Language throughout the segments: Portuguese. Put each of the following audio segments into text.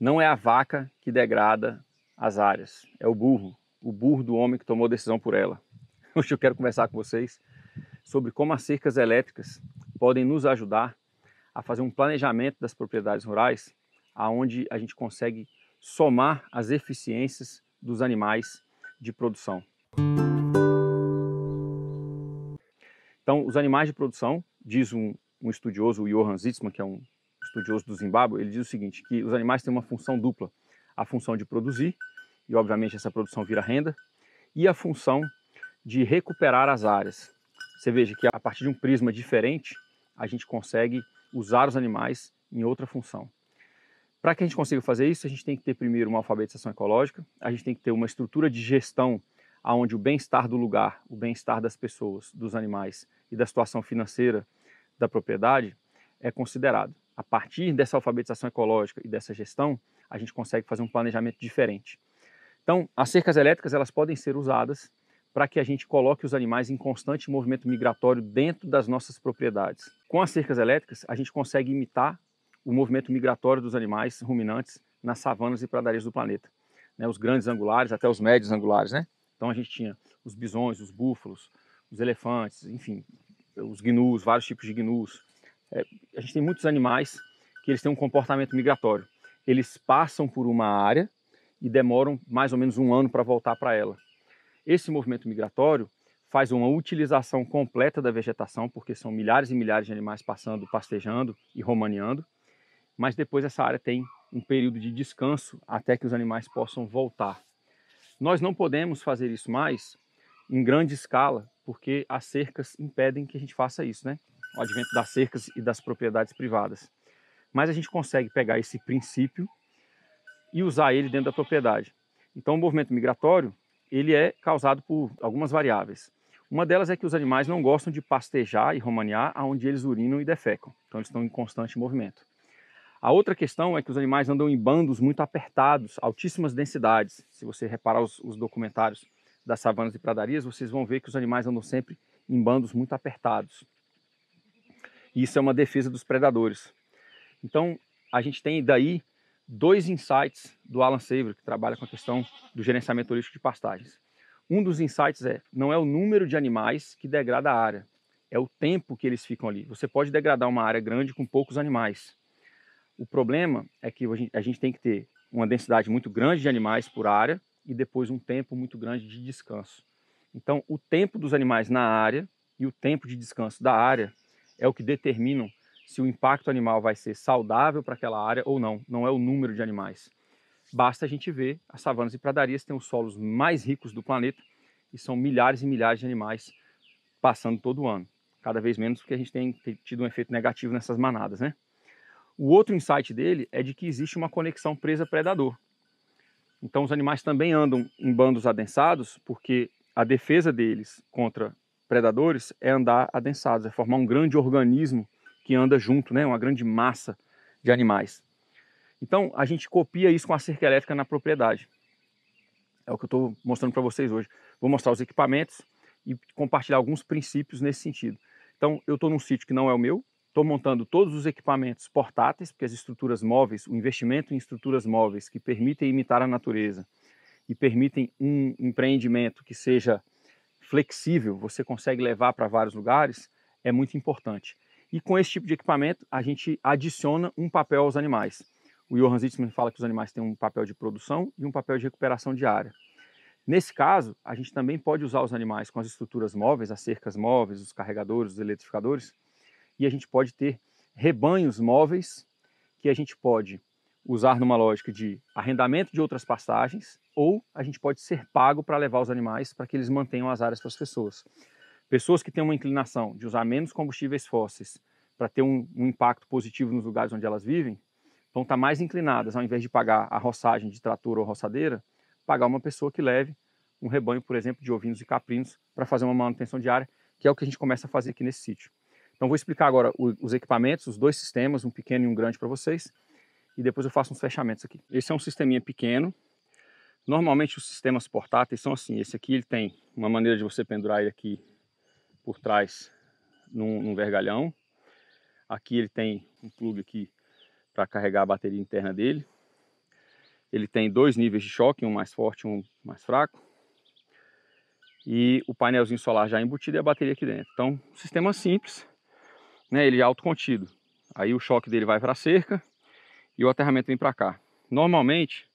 Não é a vaca que degrada as áreas, é o burro, o burro do homem que tomou a decisão por ela. Hoje eu quero conversar com vocês sobre como as cercas elétricas podem nos ajudar a fazer um planejamento das propriedades rurais, aonde a gente consegue somar as eficiências dos animais de produção. Então, os animais de produção, diz um, um estudioso, o Johann Zitzmann, que é um Instituto de do Zimbábue, ele diz o seguinte, que os animais têm uma função dupla. A função de produzir, e obviamente essa produção vira renda, e a função de recuperar as áreas. Você veja que a partir de um prisma diferente, a gente consegue usar os animais em outra função. Para que a gente consiga fazer isso, a gente tem que ter primeiro uma alfabetização ecológica, a gente tem que ter uma estrutura de gestão onde o bem-estar do lugar, o bem-estar das pessoas, dos animais e da situação financeira da propriedade é considerado a partir dessa alfabetização ecológica e dessa gestão, a gente consegue fazer um planejamento diferente. Então, as cercas elétricas elas podem ser usadas para que a gente coloque os animais em constante movimento migratório dentro das nossas propriedades. Com as cercas elétricas, a gente consegue imitar o movimento migratório dos animais ruminantes nas savanas e pradarias do planeta. Né, os grandes angulares até os médios angulares, né? Então a gente tinha os bisões, os búfalos, os elefantes, enfim, os gnus, vários tipos de gnus, é, a gente tem muitos animais que eles têm um comportamento migratório. Eles passam por uma área e demoram mais ou menos um ano para voltar para ela. Esse movimento migratório faz uma utilização completa da vegetação, porque são milhares e milhares de animais passando, pastejando e romaneando, mas depois essa área tem um período de descanso até que os animais possam voltar. Nós não podemos fazer isso mais em grande escala, porque as cercas impedem que a gente faça isso, né? o advento das cercas e das propriedades privadas. Mas a gente consegue pegar esse princípio e usar ele dentro da propriedade. Então, o movimento migratório ele é causado por algumas variáveis. Uma delas é que os animais não gostam de pastejar e romanear aonde eles urinam e defecam. Então, eles estão em constante movimento. A outra questão é que os animais andam em bandos muito apertados, altíssimas densidades. Se você reparar os, os documentários das savanas e pradarias, vocês vão ver que os animais andam sempre em bandos muito apertados. Isso é uma defesa dos predadores. Então, a gente tem daí dois insights do Alan Saver, que trabalha com a questão do gerenciamento holístico de pastagens. Um dos insights é: não é o número de animais que degrada a área, é o tempo que eles ficam ali. Você pode degradar uma área grande com poucos animais. O problema é que a gente tem que ter uma densidade muito grande de animais por área e depois um tempo muito grande de descanso. Então, o tempo dos animais na área e o tempo de descanso da área é o que determinam se o impacto animal vai ser saudável para aquela área ou não, não é o número de animais. Basta a gente ver, as savanas e pradarias têm os solos mais ricos do planeta e são milhares e milhares de animais passando todo ano. Cada vez menos porque a gente tem tido um efeito negativo nessas manadas, né? O outro insight dele é de que existe uma conexão presa-predador. Então os animais também andam em bandos adensados porque a defesa deles contra predadores é andar adensados, é formar um grande organismo que anda junto, né? uma grande massa de animais. Então, a gente copia isso com a cerca elétrica na propriedade. É o que eu estou mostrando para vocês hoje. Vou mostrar os equipamentos e compartilhar alguns princípios nesse sentido. Então, eu estou num sítio que não é o meu, estou montando todos os equipamentos portáteis, porque as estruturas móveis, o investimento em estruturas móveis que permitem imitar a natureza e permitem um empreendimento que seja flexível, você consegue levar para vários lugares, é muito importante. E com esse tipo de equipamento, a gente adiciona um papel aos animais. O Johann Zitzmann fala que os animais têm um papel de produção e um papel de recuperação diária. Nesse caso, a gente também pode usar os animais com as estruturas móveis, as cercas móveis, os carregadores, os eletrificadores, e a gente pode ter rebanhos móveis que a gente pode usar numa lógica de arrendamento de outras pastagens, ou a gente pode ser pago para levar os animais para que eles mantenham as áreas para as pessoas. Pessoas que têm uma inclinação de usar menos combustíveis fósseis para ter um, um, impacto positivo nos lugares onde elas vivem, vão então estar tá mais inclinadas, ao invés de pagar a roçagem de trator ou roçadeira, pagar uma pessoa que leve um rebanho, por exemplo, de ovinos e caprinos para fazer uma manutenção diária, que é o que a gente começa a fazer aqui nesse sítio. Então, vou explicar agora os equipamentos, os dois sistemas, um pequeno e um grande para vocês e depois eu faço uns fechamentos aqui. Esse é um sisteminha pequeno. Normalmente os sistemas portáteis são assim. Esse aqui ele tem uma maneira de você pendurar ele aqui por trás num, num vergalhão. Aqui ele tem um plug aqui para carregar a bateria interna dele. Ele tem dois níveis de choque, um mais forte e um mais fraco. E o painelzinho solar já embutido e a bateria aqui dentro. Então, um sistema simples, né? ele é autocontido. Aí o choque dele vai para a cerca, e o aterramento vem para cá. Normalmente,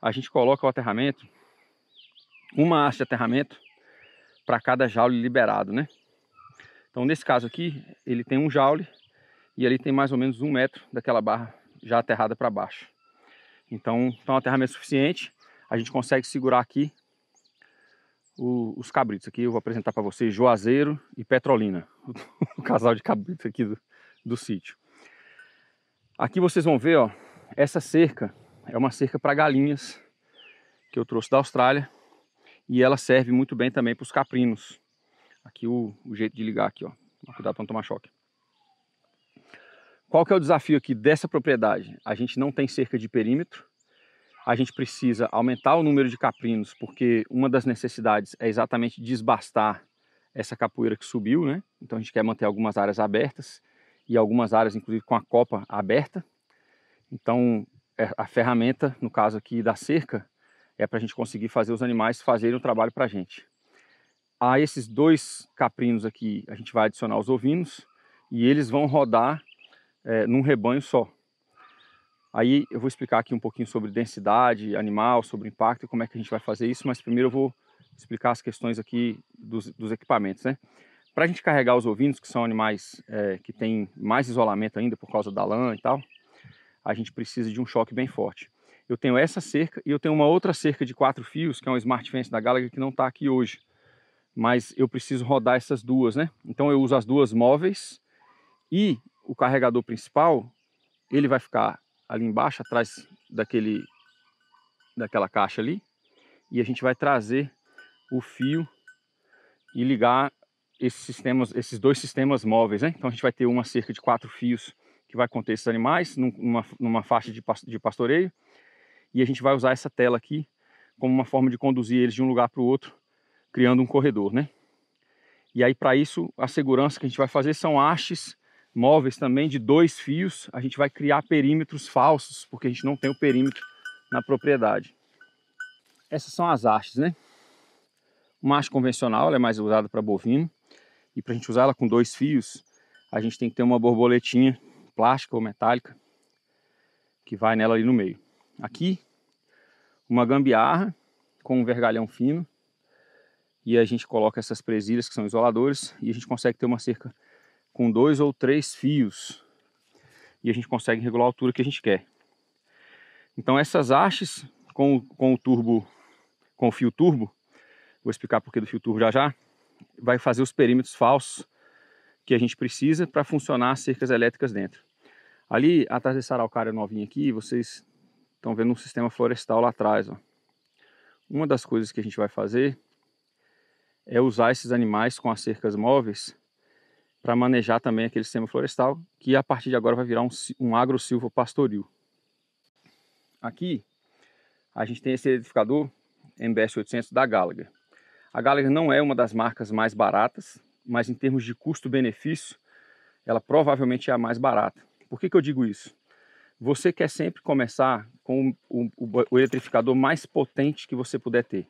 a gente coloca o aterramento, uma haste de aterramento para cada jaule liberado, né? Então, nesse caso aqui, ele tem um jaule e ali tem mais ou menos um metro daquela barra já aterrada para baixo. Então, então, um aterramento suficiente, a gente consegue segurar aqui o, os cabritos. Aqui eu vou apresentar para vocês Juazeiro e Petrolina, o, o casal de cabritos aqui do, do sítio. Aqui vocês vão ver, ó, essa cerca é uma cerca para galinhas que eu trouxe da Austrália e ela serve muito bem também para os caprinos. Aqui o, o, jeito de ligar aqui, ó. Cuidado para não tomar choque. Qual que é o desafio aqui dessa propriedade? A gente não tem cerca de perímetro. A gente precisa aumentar o número de caprinos, porque uma das necessidades é exatamente desbastar essa capoeira que subiu, né? Então a gente quer manter algumas áreas abertas e algumas áreas, inclusive com a copa aberta. Então, é, a ferramenta, no caso aqui da cerca, é para a gente conseguir fazer os animais fazerem o trabalho para a gente. A esses dois caprinos aqui, a gente vai adicionar os ovinos e eles vão rodar é, num rebanho só. Aí eu vou explicar aqui um pouquinho sobre densidade animal, sobre impacto e como é que a gente vai fazer isso, mas primeiro eu vou explicar as questões aqui dos, dos equipamentos, né? Para a gente carregar os ovinos, que são animais é, que têm mais isolamento ainda por causa da lã e tal, a gente precisa de um choque bem forte. Eu tenho essa cerca e eu tenho uma outra cerca de quatro fios, que é um Smart Fence da Gallagher, que não está aqui hoje. Mas eu preciso rodar essas duas, né? Então eu uso as duas móveis e o carregador principal, ele vai ficar ali embaixo, atrás daquele, daquela caixa ali. E a gente vai trazer o fio e ligar esses sistemas, esses dois sistemas móveis, né? Então a gente vai ter uma cerca de quatro fios que vai conter esses animais numa, numa faixa de pastoreio e a gente vai usar essa tela aqui como uma forma de conduzir eles de um lugar para o outro, criando um corredor, né? E aí para isso a segurança que a gente vai fazer são hastes móveis também de dois fios. A gente vai criar perímetros falsos porque a gente não tem o perímetro na propriedade. Essas são as hastes, né? Uma haste convencional, ela é mais usada para bovino. E para a gente usar ela com dois fios, a gente tem que ter uma borboletinha plástica ou metálica que vai nela ali no meio. Aqui, uma gambiarra com um vergalhão fino e a gente coloca essas presilhas que são isoladores e a gente consegue ter uma cerca com dois ou três fios e a gente consegue regular a altura que a gente quer. Então essas hastes com, com o turbo, com o fio turbo, vou explicar por que do fio turbo já já, vai fazer os perímetros falsos que a gente precisa para funcionar as cercas elétricas dentro. Ali, atrás dessa araucária novinha aqui, vocês estão vendo um sistema florestal lá atrás. Ó. Uma das coisas que a gente vai fazer é usar esses animais com as cercas móveis para manejar também aquele sistema florestal, que a partir de agora vai virar um, um agro-silvo pastoril. Aqui, a gente tem esse edificador MBS 800 da Gallagher. A Gallagher não é uma das marcas mais baratas, mas em termos de custo-benefício, ela provavelmente é a mais barata. Por que, que eu digo isso? Você quer sempre começar com o, o, o eletrificador mais potente que você puder ter.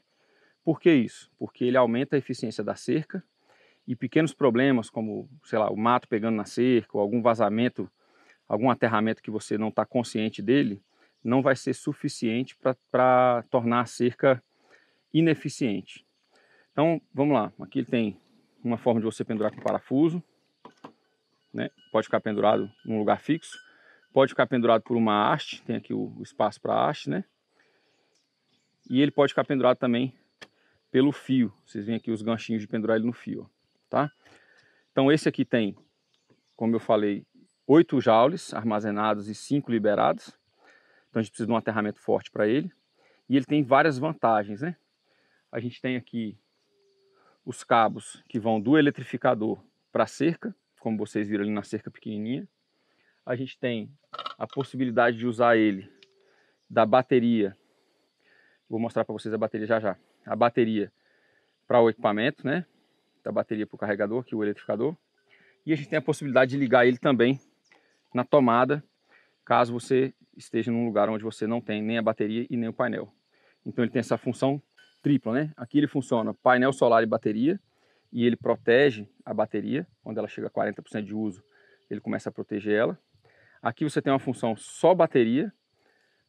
Por que isso? Porque ele aumenta a eficiência da cerca e pequenos problemas como, sei lá, o mato pegando na cerca, ou algum vazamento, algum aterramento que você não está consciente dele, não vai ser suficiente para tornar a cerca ineficiente. Então, vamos lá. Aqui ele tem uma forma de você pendurar com parafuso. Né? Pode ficar pendurado num lugar fixo. Pode ficar pendurado por uma haste. Tem aqui o espaço para haste, né? E ele pode ficar pendurado também pelo fio. Vocês veem aqui os ganchinhos de pendurar ele no fio, tá? Então esse aqui tem, como eu falei, oito joules armazenados e cinco liberados. Então a gente precisa de um aterramento forte para ele. E ele tem várias vantagens, né? A gente tem aqui os cabos que vão do eletrificador para a cerca, como vocês viram ali na cerca pequenininha. A gente tem a possibilidade de usar ele da bateria. Vou mostrar para vocês a bateria já já. A bateria para o equipamento, né? Da bateria para o carregador, que é o eletrificador. E a gente tem a possibilidade de ligar ele também na tomada, caso você esteja num lugar onde você não tem nem a bateria e nem o painel. Então ele tem essa função né? Aqui ele funciona painel solar e bateria, e ele protege a bateria, quando ela chega a 40% de uso, ele começa a proteger ela. Aqui você tem uma função só bateria,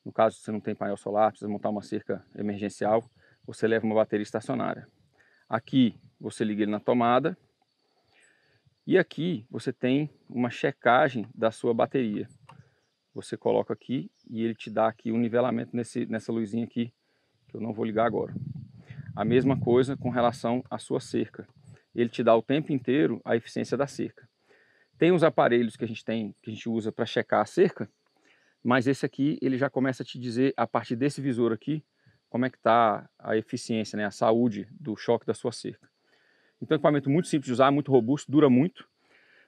no caso você não tem painel solar, precisa montar uma cerca emergencial, você leva uma bateria estacionária. Aqui você liga ele na tomada, e aqui você tem uma checagem da sua bateria. Você coloca aqui e ele te dá aqui um nivelamento nesse, nessa luzinha aqui, que eu não vou ligar agora. A mesma coisa com relação à sua cerca. Ele te dá o tempo inteiro a eficiência da cerca. Tem os aparelhos que a gente tem, que a gente usa para checar a cerca, mas esse aqui ele já começa a te dizer a partir desse visor aqui como é que está a eficiência, né, a saúde do choque da sua cerca. Então, equipamento muito simples de usar, muito robusto, dura muito,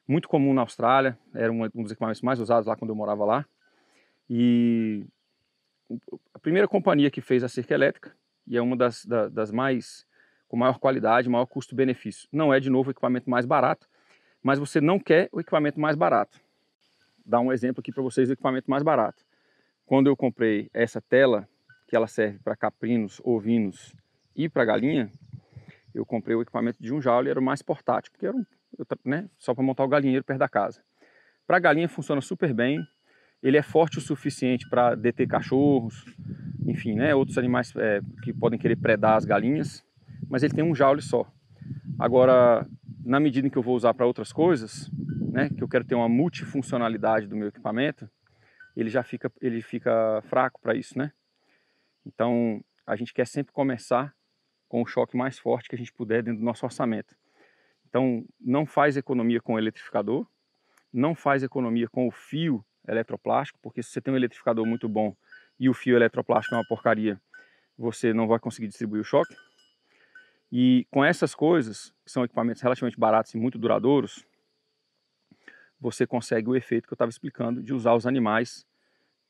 muito comum na Austrália, era um dos equipamentos mais usados lá quando eu morava lá. E a primeira companhia que fez a cerca elétrica e é uma das, da, das mais com maior qualidade, maior custo-benefício. Não é, de novo, o equipamento mais barato, mas você não quer o equipamento mais barato. Dá um exemplo aqui para vocês do equipamento mais barato. Quando eu comprei essa tela, que ela serve para caprinos, ovinos e para galinha, eu comprei o equipamento de um jaula e era o mais portátil, porque era um, eu, né, só para montar o galinheiro perto da casa. Para galinha funciona super bem, ele é forte o suficiente para deter cachorros, enfim, né, outros animais é, que podem querer predar as galinhas, mas ele tem um jaule só. Agora, na medida em que eu vou usar para outras coisas, né, que eu quero ter uma multifuncionalidade do meu equipamento, ele já fica, ele fica fraco para isso, né? Então, a gente quer sempre começar com o choque mais forte que a gente puder dentro do nosso orçamento. Então, não faz economia com o eletrificador, não faz economia com o fio eletroplástico, porque se você tem um eletrificador muito bom e o fio eletroplástico é uma porcaria, você não vai conseguir distribuir o choque. E com essas coisas, que são equipamentos relativamente baratos e muito duradouros, você consegue o efeito que eu estava explicando de usar os animais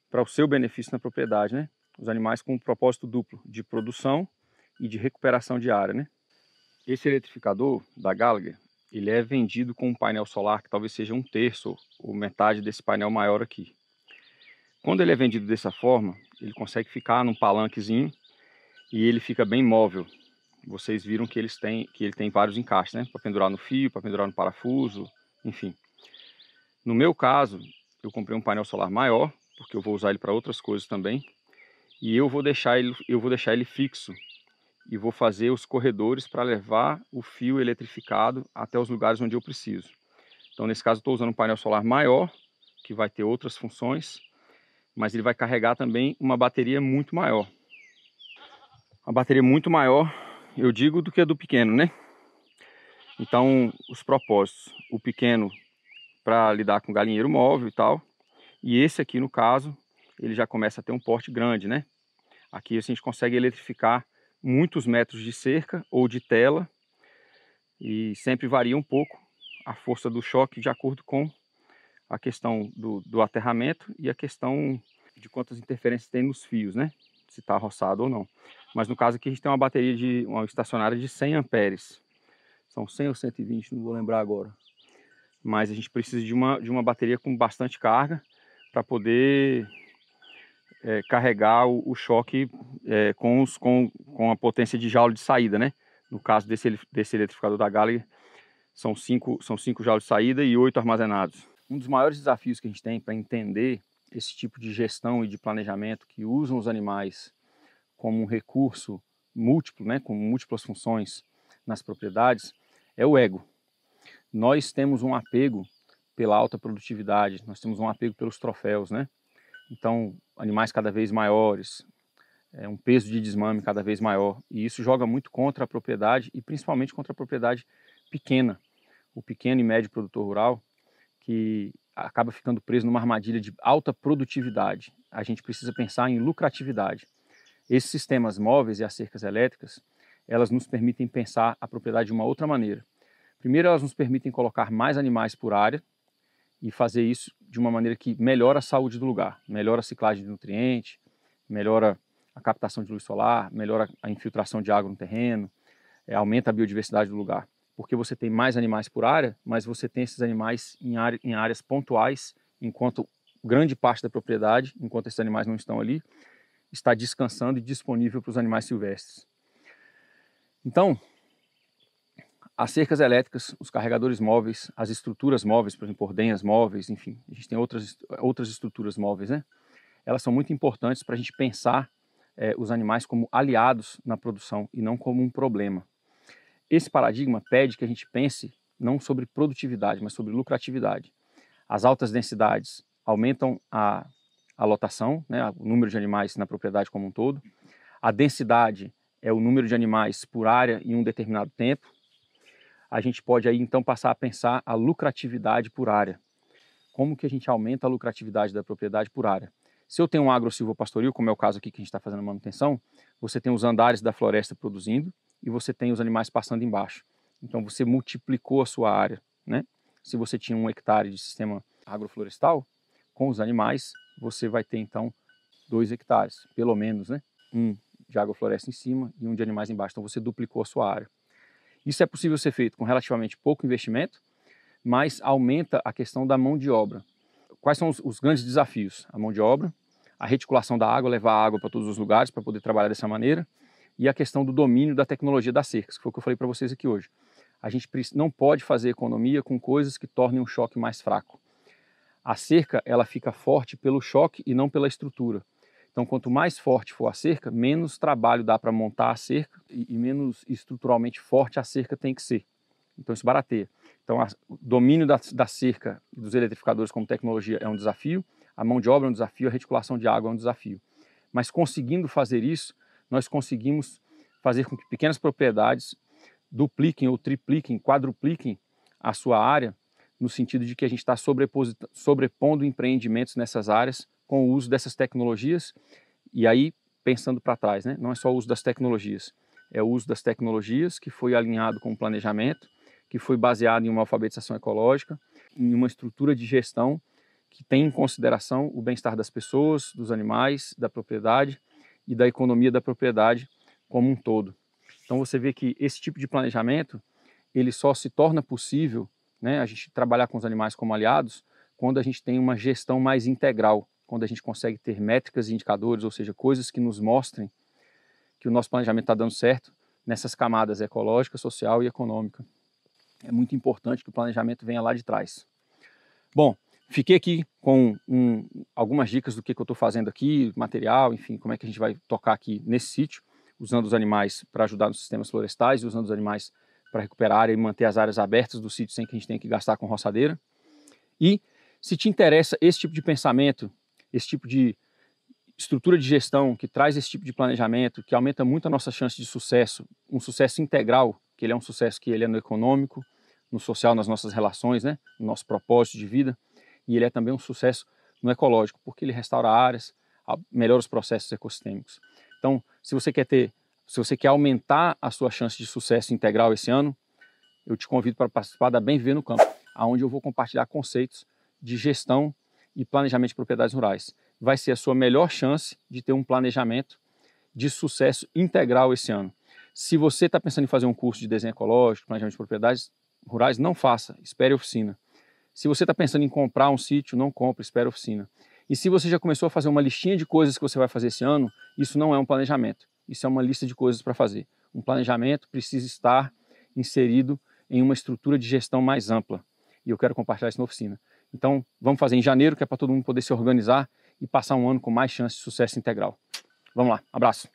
para o seu benefício na propriedade, né? Os animais com um propósito duplo, de produção e de recuperação diária, né? Esse eletrificador da Gallagher, ele é vendido com um painel solar que talvez seja um terço ou metade desse painel maior aqui. Quando ele é vendido dessa forma, ele consegue ficar num palanquezinho e ele fica bem móvel. Vocês viram que eles têm que ele tem vários encaixes, né? Para pendurar no fio, para pendurar no parafuso, enfim. No meu caso, eu comprei um painel solar maior, porque eu vou usar ele para outras coisas também, e eu vou deixar ele eu vou deixar ele fixo e vou fazer os corredores para levar o fio eletrificado até os lugares onde eu preciso. Então, nesse caso, estou usando um painel solar maior, que vai ter outras funções, mas ele vai carregar também uma bateria muito maior. uma bateria muito maior, eu digo, do que a do pequeno, né? Então, os propósitos. O pequeno para lidar com galinheiro móvel e tal. E esse aqui, no caso, ele já começa a ter um porte grande, né? Aqui a gente consegue eletrificar muitos metros de cerca ou de tela e sempre varia um pouco a força do choque de acordo com a questão do, do aterramento e a questão de quantas interferências tem nos fios, né? Se está roçado ou não. Mas no caso aqui a gente tem uma bateria de uma estacionária de 100 amperes. São 100 ou 120, não vou lembrar agora. Mas a gente precisa de uma, de uma bateria com bastante carga para poder é, carregar o, o choque é, com, os, com, com, a potência de jaula de saída, né? No caso desse, desse eletrificador da Gallagher, são cinco, são cinco jaulas de saída e oito armazenados. Um dos maiores desafios que a gente tem para entender esse tipo de gestão e de planejamento que usam os animais como um recurso múltiplo, né, com múltiplas funções nas propriedades, é o ego. Nós temos um apego pela alta produtividade, nós temos um apego pelos troféus, né? Então, animais cada vez maiores, é, um peso de desmame cada vez maior. E isso joga muito contra a propriedade e principalmente contra a propriedade pequena, o pequeno e médio produtor rural, que acaba ficando preso numa armadilha de alta produtividade. A gente precisa pensar em lucratividade. Esses sistemas móveis e as cercas elétricas, elas nos permitem pensar a propriedade de uma outra maneira. Primeiro, elas nos permitem colocar mais animais por área, e fazer isso de uma maneira que melhora a saúde do lugar, melhora a ciclagem de nutrientes, melhora a captação de luz solar, melhora a infiltração de água no terreno, é, aumenta a biodiversidade do lugar. Porque você tem mais animais por área, mas você tem esses animais em, área, em áreas pontuais, enquanto grande parte da propriedade, enquanto esses animais não estão ali, está descansando e disponível para os animais silvestres. Então, as cercas elétricas, os carregadores móveis, as estruturas móveis, por exemplo, ordenhas móveis, enfim, a gente tem outras, outras estruturas móveis, né? Elas são muito importantes para a gente pensar eh, os animais como aliados na produção e não como um problema. Esse paradigma pede que a gente pense não sobre produtividade, mas sobre lucratividade. As altas densidades aumentam a, a lotação, né, o número de animais na propriedade como um todo. A densidade é o número de animais por área em um determinado tempo a gente pode aí então passar a pensar a lucratividade por área. Como que a gente aumenta a lucratividade da propriedade por área? Se eu tenho um agro silvopastoril, como é o caso aqui que a gente está fazendo manutenção, você tem os andares da floresta produzindo e você tem os animais passando embaixo. Então você multiplicou a sua área, né? Se você tinha um hectare de sistema agroflorestal, com os animais você vai ter então dois hectares, pelo menos, né? Um de agrofloresta em cima e um de animais embaixo. Então você duplicou a sua área. Isso é possível ser feito com relativamente pouco investimento, mas aumenta a questão da mão de obra. Quais são os, os grandes desafios? A mão de obra, a reticulação da água, levar água para todos os lugares para poder trabalhar dessa maneira, e a questão do domínio da tecnologia das cercas, que foi o que eu falei para vocês aqui hoje. A gente não pode fazer economia com coisas que tornem um choque mais fraco. A cerca ela fica forte pelo choque e não pela estrutura. Então, quanto mais forte for a cerca, menos trabalho dá para montar a cerca e, e, menos estruturalmente forte a cerca tem que ser. Então, isso barateia. Então, a, o domínio da, da cerca e dos eletrificadores como tecnologia é um desafio, a mão de obra é um desafio, a reticulação de água é um desafio. Mas conseguindo fazer isso, nós conseguimos fazer com que pequenas propriedades dupliquem ou tripliquem, quadrupliquem a sua área, no sentido de que a gente está sobrepondo empreendimentos nessas áreas com o uso dessas tecnologias. E aí, pensando para trás, né? não é só o uso das tecnologias, é o uso das tecnologias que foi alinhado com o planejamento, que foi baseado em uma alfabetização ecológica, em uma estrutura de gestão que tem em consideração o bem-estar das pessoas, dos animais, da propriedade e da economia da propriedade como um todo. Então você vê que esse tipo de planejamento ele só se torna possível, né, a gente trabalhar com os animais como aliados, quando a gente tem uma gestão mais integral quando a gente consegue ter métricas e indicadores, ou seja, coisas que nos mostrem que o nosso planejamento está dando certo nessas camadas ecológica, social e econômica. É muito importante que o planejamento venha lá de trás. Bom, fiquei aqui com um, algumas dicas do que, que eu estou fazendo aqui, material, enfim, como é que a gente vai tocar aqui nesse sítio, usando os animais para ajudar nos sistemas florestais e usando os animais para recuperar e manter as áreas abertas do sítio sem que a gente tenha que gastar com roçadeira. E se te interessa esse tipo de pensamento esse tipo de estrutura de gestão que traz esse tipo de planejamento, que aumenta muito a nossa chance de sucesso, um sucesso integral, que ele é um sucesso que ele é no econômico, no social, nas nossas relações, né, no nosso propósito de vida, e ele é também um sucesso no ecológico, porque ele restaura áreas, melhora os processos ecossistêmicos. Então, se você quer ter, se você quer aumentar a sua chance de sucesso integral esse ano, eu te convido para participar da Bem Viver no Campo, aonde eu vou compartilhar conceitos de gestão e planejamento de propriedades rurais. Vai ser a sua melhor chance de ter um planejamento de sucesso integral esse ano. Se você está pensando em fazer um curso de desenho ecológico, planejamento de propriedades rurais, não faça, espere a oficina. Se você está pensando em comprar um sítio, não compre, espere a oficina. E se você já começou a fazer uma listinha de coisas que você vai fazer esse ano, isso não é um planejamento, isso é uma lista de coisas para fazer. Um planejamento precisa estar inserido em uma estrutura de gestão mais ampla. E eu quero compartilhar isso na oficina. Então, vamos fazer em janeiro, que é para todo mundo poder se organizar e passar um ano com mais chance de sucesso integral. Vamos lá, abraço.